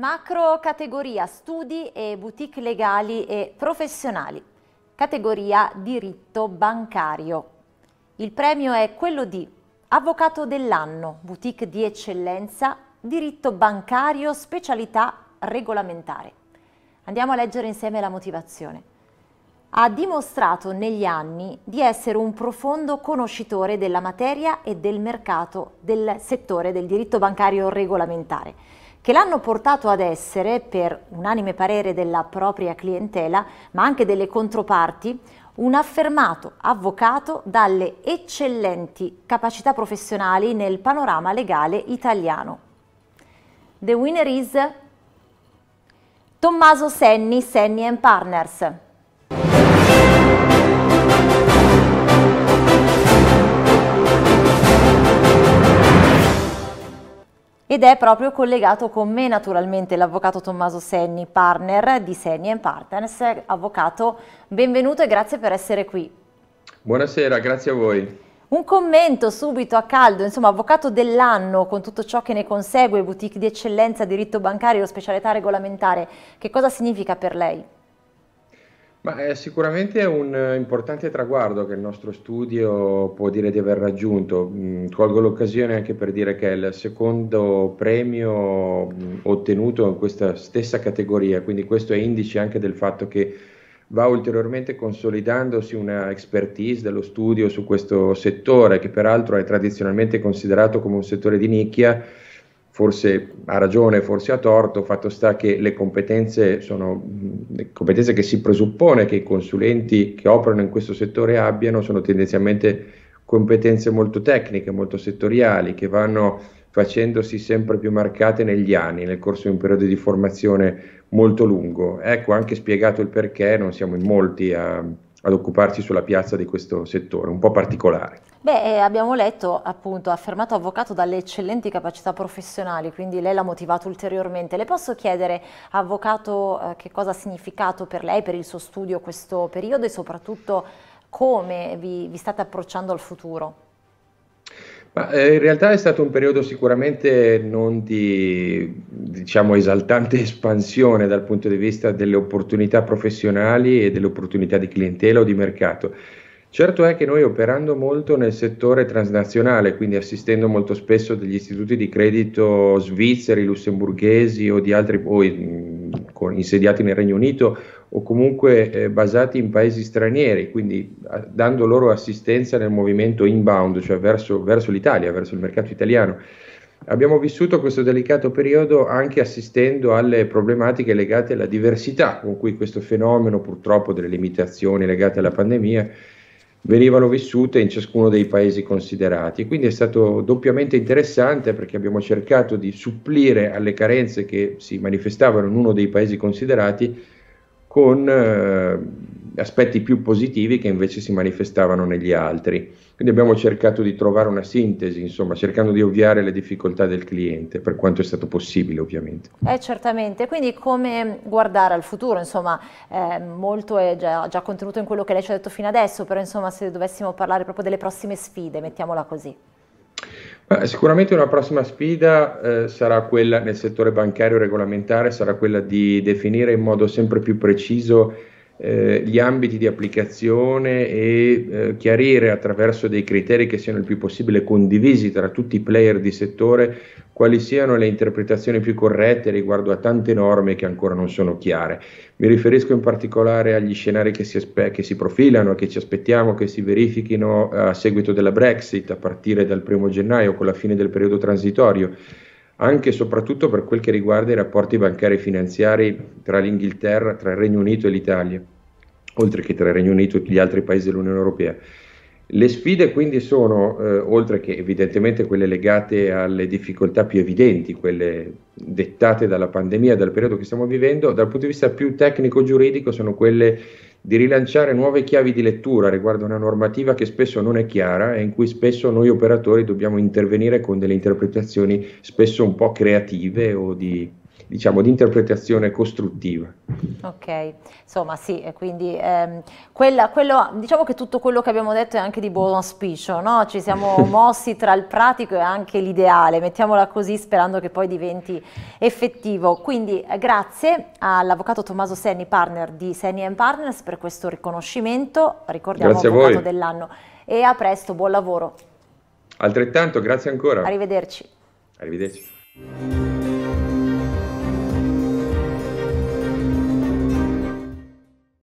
Macro categoria studi e boutique legali e professionali. Categoria diritto bancario. Il premio è quello di Avvocato dell'anno, boutique di eccellenza, diritto bancario, specialità regolamentare. Andiamo a leggere insieme la motivazione. Ha dimostrato negli anni di essere un profondo conoscitore della materia e del mercato del settore del diritto bancario regolamentare che l'hanno portato ad essere, per unanime parere della propria clientela, ma anche delle controparti, un affermato avvocato dalle eccellenti capacità professionali nel panorama legale italiano. The winner is Tommaso Senni, Senni Partners. ed è proprio collegato con me naturalmente l'avvocato Tommaso Senni, partner di Senni Partners. Avvocato, benvenuto e grazie per essere qui. Buonasera, grazie a voi. Un commento subito a caldo, insomma, avvocato dell'anno con tutto ciò che ne consegue, boutique di eccellenza, diritto bancario, specialità regolamentare, che cosa significa per lei? Ma eh, è sicuramente un eh, importante traguardo che il nostro studio può dire di aver raggiunto. Mm, colgo l'occasione anche per dire che è il secondo premio mm, ottenuto in questa stessa categoria, quindi questo è indice anche del fatto che va ulteriormente consolidandosi una expertise dello studio su questo settore, che peraltro è tradizionalmente considerato come un settore di nicchia forse ha ragione, forse ha torto, fatto sta che le competenze sono mm, le competenze che si presuppone che i consulenti che operano in questo settore abbiano, sono tendenzialmente competenze molto tecniche, molto settoriali, che vanno facendosi sempre più marcate negli anni, nel corso di un periodo di formazione molto lungo. Ecco anche spiegato il perché non siamo in molti a, ad occuparci sulla piazza di questo settore, un po' particolare. Beh, eh, abbiamo letto appunto, affermato avvocato dalle eccellenti capacità professionali, quindi lei l'ha motivato ulteriormente. Le posso chiedere, avvocato, eh, che cosa ha significato per lei, per il suo studio questo periodo e soprattutto come vi, vi state approcciando al futuro? Ma, eh, in realtà è stato un periodo sicuramente non di diciamo, esaltante espansione dal punto di vista delle opportunità professionali e delle opportunità di clientela o di mercato. Certo è che noi operando molto nel settore transnazionale, quindi assistendo molto spesso degli istituti di credito svizzeri, lussemburghesi o di altri o in, con, insediati nel Regno Unito o comunque eh, basati in paesi stranieri, quindi a, dando loro assistenza nel movimento inbound, cioè verso, verso l'Italia, verso il mercato italiano. Abbiamo vissuto questo delicato periodo anche assistendo alle problematiche legate alla diversità con cui questo fenomeno, purtroppo delle limitazioni legate alla pandemia, venivano vissute in ciascuno dei paesi considerati. Quindi è stato doppiamente interessante perché abbiamo cercato di supplire alle carenze che si manifestavano in uno dei paesi considerati con eh, aspetti più positivi che invece si manifestavano negli altri. Quindi abbiamo cercato di trovare una sintesi, insomma, cercando di ovviare le difficoltà del cliente, per quanto è stato possibile ovviamente. Eh, certamente, quindi come guardare al futuro, insomma, eh, molto è già, già contenuto in quello che lei ci ha detto fino adesso, però insomma se dovessimo parlare proprio delle prossime sfide, mettiamola così. Sicuramente una prossima sfida eh, sarà quella nel settore bancario regolamentare, sarà quella di definire in modo sempre più preciso eh, gli ambiti di applicazione e eh, chiarire attraverso dei criteri che siano il più possibile condivisi tra tutti i player di settore quali siano le interpretazioni più corrette riguardo a tante norme che ancora non sono chiare. Mi riferisco in particolare agli scenari che si, aspe- che si profilano e che ci aspettiamo che si verifichino a seguito della Brexit a partire dal 1 gennaio con la fine del periodo transitorio anche e soprattutto per quel che riguarda i rapporti bancari e finanziari tra l'Inghilterra, tra il Regno Unito e l'Italia oltre che tra il Regno Unito e tutti gli altri paesi dell'Unione Europea. Le sfide quindi sono, eh, oltre che evidentemente quelle legate alle difficoltà più evidenti, quelle dettate dalla pandemia, dal periodo che stiamo vivendo, dal punto di vista più tecnico-giuridico sono quelle di rilanciare nuove chiavi di lettura riguardo a una normativa che spesso non è chiara e in cui spesso noi operatori dobbiamo intervenire con delle interpretazioni spesso un po' creative o di diciamo, di interpretazione costruttiva. Ok, insomma sì, quindi ehm, quella, quello, diciamo che tutto quello che abbiamo detto è anche di buon auspicio, no? ci siamo mossi tra il pratico e anche l'ideale, mettiamola così sperando che poi diventi effettivo. Quindi eh, grazie all'avvocato Tommaso Senni, partner di Senni Partners per questo riconoscimento, ricordiamo grazie avvocato dell'anno e a presto, buon lavoro. Altrettanto, grazie ancora. Arrivederci. Arrivederci.